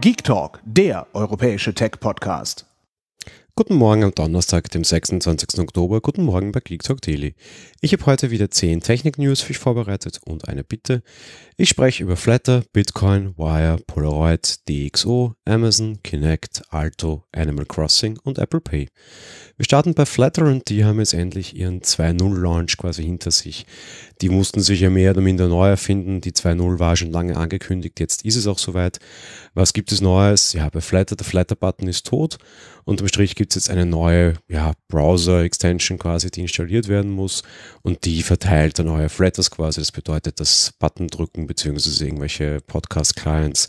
Geek Talk, der europäische Tech-Podcast. Guten Morgen am Donnerstag, dem 26. Oktober. Guten Morgen bei Geek Talk Daily. Ich habe heute wieder 10 Technik-News für euch vorbereitet und eine Bitte. Ich spreche über Flatter, Bitcoin, Wire, Polaroid, DxO, Amazon, Kinect, Alto, Animal Crossing und Apple Pay. Wir starten bei Flatter und die haben jetzt endlich ihren 2.0-Launch quasi hinter sich. Die mussten sich ja mehr oder minder neu erfinden. Die 2.0 war schon lange angekündigt, jetzt ist es auch soweit. Was gibt es Neues? Ja, bei Flatter, der flatter button ist tot. Unterm Strich gibt es jetzt eine neue ja, Browser-Extension quasi, die installiert werden muss und die verteilt dann neue Flatters quasi. Das bedeutet, dass Button drücken beziehungsweise irgendwelche Podcast-Clients,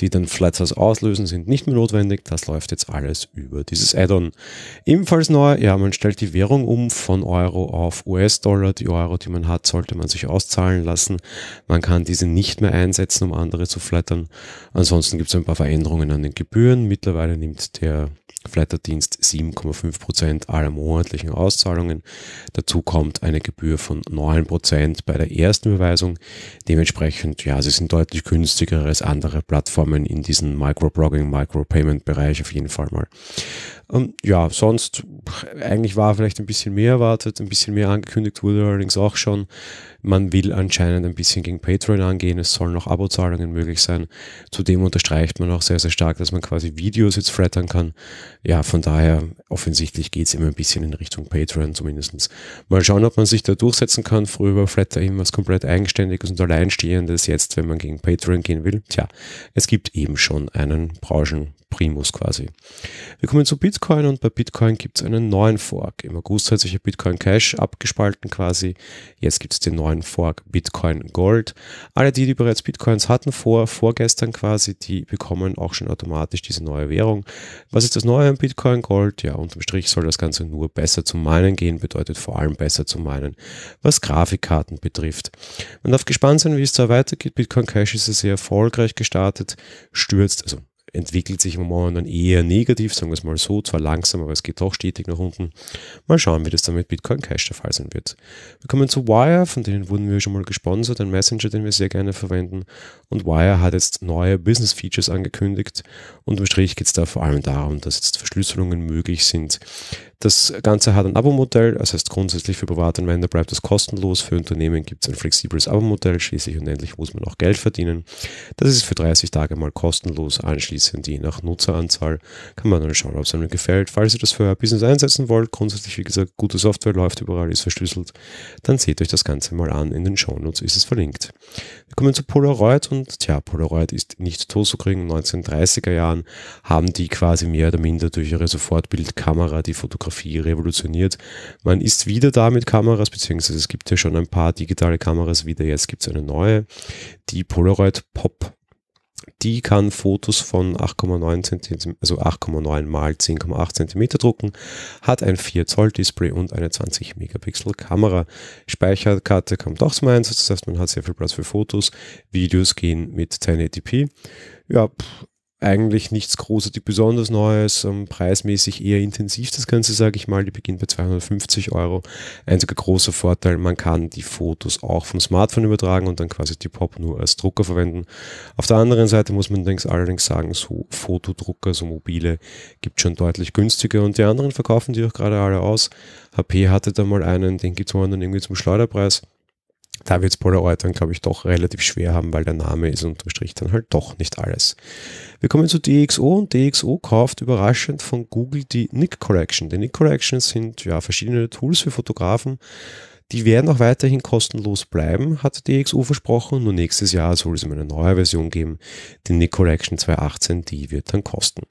die dann Flatters auslösen, sind nicht mehr notwendig. Das läuft jetzt alles über dieses Add-on. Ebenfalls neu, ja, man stellt die Währung um von Euro auf US-Dollar. Die Euro, die man hat, soll sollte man sich auszahlen lassen. Man kann diese nicht mehr einsetzen, um andere zu flattern. Ansonsten gibt es ein paar Veränderungen an den Gebühren. Mittlerweile nimmt der Flatterdienst 7,5% Prozent aller monatlichen Auszahlungen. Dazu kommt eine Gebühr von 9% Prozent bei der ersten Beweisung. Dementsprechend, ja, sie sind deutlich günstiger als andere Plattformen in diesem Microblogging, Micropayment-Bereich auf jeden Fall mal. Ähm, ja, sonst eigentlich war vielleicht ein bisschen mehr erwartet, ein bisschen mehr angekündigt wurde allerdings auch schon. Man will anscheinend ein bisschen gegen Patreon angehen, es sollen auch Abozahlungen möglich sein. Zudem unterstreicht man auch sehr, sehr stark, dass man quasi Videos jetzt flattern kann. Ja, von daher offensichtlich geht es immer ein bisschen in Richtung Patreon zumindest. Mal schauen, ob man sich da durchsetzen kann. Früher war Flatter eben was komplett Eigenständiges und Alleinstehendes. Jetzt, wenn man gegen Patreon gehen will, tja, es gibt eben schon einen Branchenprimus quasi. Wir kommen zu Bitcoin und bei Bitcoin gibt es einen neuen Fork. Im August hat sich ja Bitcoin Cash abgespalten quasi. Jetzt gibt es den neuen Fork Bitcoin Gold. Alle die, die bereits Bitcoins hatten vor, vorgestern quasi, die bekommen auch schon automatisch diese neue Währung. Was ist das Neue an Bitcoin Gold? Ja, unterm Strich soll das Ganze nur besser zum Meinen gehen, bedeutet vor allem besser zum Meinen, was Grafikkarten betrifft. Man darf gespannt sein, wie es da weitergeht. Bitcoin Cash ist sehr erfolgreich gestartet, stürzt, also entwickelt sich im Moment eher negativ, sagen wir es mal so, zwar langsam, aber es geht doch stetig nach unten. Mal schauen, wie das dann mit Bitcoin Cash der Fall sein wird. Wir kommen zu Wire, von denen wurden wir schon mal gesponsert, ein Messenger, den wir sehr gerne verwenden. Und Wire hat jetzt neue Business Features angekündigt. Unterm Strich geht es da vor allem darum, dass jetzt Verschlüsselungen möglich sind, das Ganze hat ein Abo-Modell, das heißt grundsätzlich für Privatanwender bleibt es kostenlos, für Unternehmen gibt es ein flexibles Abo-Modell, schließlich und endlich muss man auch Geld verdienen. Das ist für 30 Tage mal kostenlos, anschließend je nach Nutzeranzahl kann man dann schauen, ob es einem gefällt. Falls ihr das für euer Business einsetzen wollt, grundsätzlich wie gesagt, gute Software läuft überall, ist verschlüsselt, dann seht euch das Ganze mal an, in den Shownotes ist es verlinkt. Wir kommen zu Polaroid und tja, Polaroid ist nicht tot zu kriegen, in den 1930er Jahren haben die quasi mehr oder minder durch ihre Sofortbildkamera die Fotografie Fotografie revolutioniert. Man ist wieder da mit Kameras, beziehungsweise es gibt ja schon ein paar digitale Kameras wieder. Jetzt gibt es eine neue, die Polaroid Pop. Die kann Fotos von 8,9 cm, also 8,9 mal 10,8 cm drucken, hat ein 4 Zoll Display und eine 20 Megapixel Kamera. Speicherkarte kommt auch zum Einsatz, das heißt, man hat sehr viel Platz für Fotos. Videos gehen mit 1080p. Ja, pff, eigentlich nichts großartig besonders Neues, ähm, preismäßig eher intensiv das Ganze, sage ich mal. Die beginnt bei 250 Euro. Einziger großer Vorteil, man kann die Fotos auch vom Smartphone übertragen und dann quasi die Pop nur als Drucker verwenden. Auf der anderen Seite muss man allerdings sagen, so Fotodrucker, so mobile, gibt es schon deutlich günstiger und die anderen verkaufen die auch gerade alle aus. HP hatte da mal einen, den gibt es dann irgendwie zum Schleuderpreis da wird es Polaroid dann, glaube ich, doch relativ schwer haben, weil der Name ist unterm Strich dann halt doch nicht alles. Wir kommen zu DxO und DxO kauft überraschend von Google die Nick Collection. Die Nick Collections sind ja verschiedene Tools für Fotografen. Die werden auch weiterhin kostenlos bleiben, hat DxO versprochen. Nur nächstes Jahr soll es immer eine neue Version geben, die Nick Collection 2018, die wird dann kosten.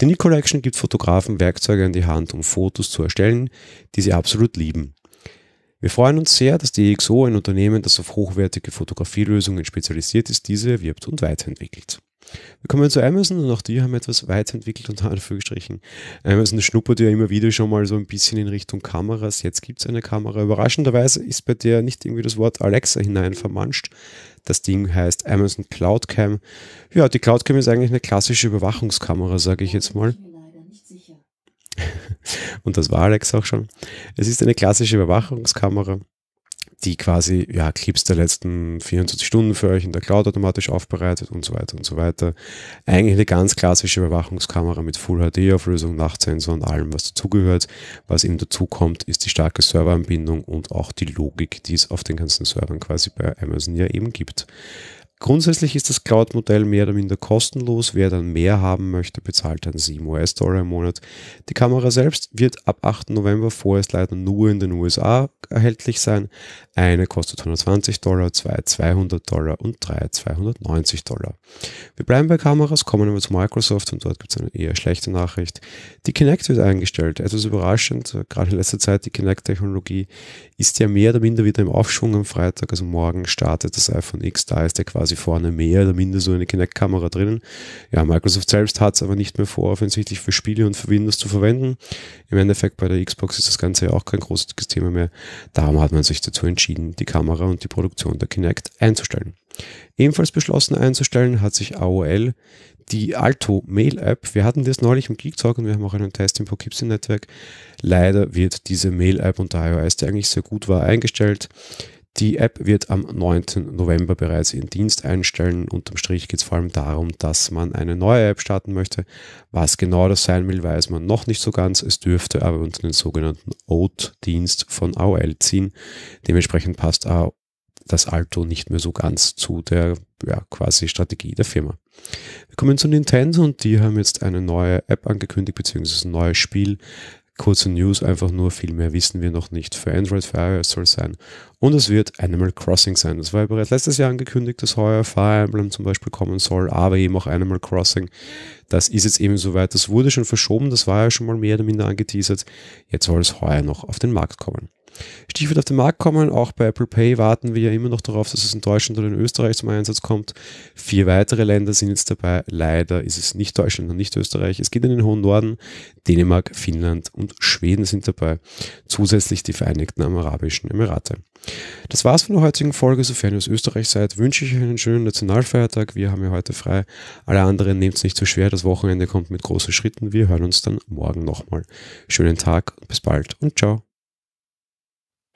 Die Nick Collection gibt Fotografen Werkzeuge an die Hand, um Fotos zu erstellen, die sie absolut lieben. Wir freuen uns sehr, dass die EXO ein Unternehmen, das auf hochwertige Fotografielösungen spezialisiert ist, diese wirbt und weiterentwickelt. Wir kommen zu Amazon und auch die haben etwas weiterentwickelt, unter Anführungsstrichen. Amazon schnuppert ja immer wieder schon mal so ein bisschen in Richtung Kameras. Jetzt gibt es eine Kamera. Überraschenderweise ist bei der nicht irgendwie das Wort Alexa hinein vermanscht. Das Ding heißt Amazon Cloud Cam. Ja, die Cloud Cam ist eigentlich eine klassische Überwachungskamera, sage ich jetzt mal. Und das war Alex auch schon. Es ist eine klassische Überwachungskamera, die quasi ja, Clips der letzten 24 Stunden für euch in der Cloud automatisch aufbereitet und so weiter und so weiter. Eigentlich eine ganz klassische Überwachungskamera mit Full HD-Auflösung, Nachtsensor und allem, was dazugehört. Was eben dazukommt, ist die starke Serveranbindung und auch die Logik, die es auf den ganzen Servern quasi bei Amazon ja eben gibt. Grundsätzlich ist das Cloud-Modell mehr oder minder kostenlos. Wer dann mehr haben möchte, bezahlt dann 7 US-Dollar im Monat. Die Kamera selbst wird ab 8. November vorerst leider nur in den USA erhältlich sein. Eine kostet 120 Dollar, zwei 200 Dollar und drei 290 Dollar. Wir bleiben bei Kameras, kommen aber zu Microsoft und dort gibt es eine eher schlechte Nachricht. Die Kinect wird eingestellt. Etwas überraschend, gerade in letzter Zeit die Kinect-Technologie ist ja mehr oder minder wieder im Aufschwung am Freitag, also morgen startet das iPhone X, da ist der quasi quasi vorne mehr oder minder so eine Kinect-Kamera drinnen. Ja, Microsoft selbst hat es aber nicht mehr vor, offensichtlich für Spiele und für Windows zu verwenden. Im Endeffekt bei der Xbox ist das Ganze ja auch kein großes Thema mehr. Darum hat man sich dazu entschieden, die Kamera und die Produktion der Kinect einzustellen. Ebenfalls beschlossen einzustellen hat sich AOL die Alto Mail App. Wir hatten das neulich im Geek Talk und wir haben auch einen Test im Poughkeepsie Netzwerk. Leider wird diese Mail App unter iOS, die eigentlich sehr gut war, eingestellt. Die App wird am 9. November bereits ihren Dienst einstellen. Unterm Strich geht es vor allem darum, dass man eine neue App starten möchte. Was genau das sein will, weiß man noch nicht so ganz. Es dürfte aber unter den sogenannten Oat-Dienst von AOL ziehen. Dementsprechend passt auch das Alto nicht mehr so ganz zu der ja, quasi Strategie der Firma. Wir kommen zu Nintendo und die haben jetzt eine neue App angekündigt, beziehungsweise ein neues Spiel, Kurze News, einfach nur viel mehr wissen wir noch nicht. Für Android, für iOS soll es sein. Und es wird Animal Crossing sein. Das war ja bereits letztes Jahr angekündigt, dass heuer Fire Emblem zum Beispiel kommen soll, aber eben auch Animal Crossing. Das ist jetzt eben soweit. Das wurde schon verschoben, das war ja schon mal mehr oder minder angeteasert. Jetzt soll es heuer noch auf den Markt kommen. Stichwort auf den Markt kommen. Auch bei Apple Pay warten wir ja immer noch darauf, dass es in Deutschland oder in Österreich zum Einsatz kommt. Vier weitere Länder sind jetzt dabei. Leider ist es nicht Deutschland und nicht Österreich. Es geht in den hohen Norden. Dänemark, Finnland und Schweden sind dabei. Zusätzlich die Vereinigten Arabischen Emirate. Das war's von der heutigen Folge. Sofern ihr aus Österreich seid, wünsche ich euch einen schönen Nationalfeiertag. Wir haben ja heute frei. Alle anderen nehmt es nicht zu so schwer. Das Wochenende kommt mit großen Schritten. Wir hören uns dann morgen nochmal. Schönen Tag, bis bald und ciao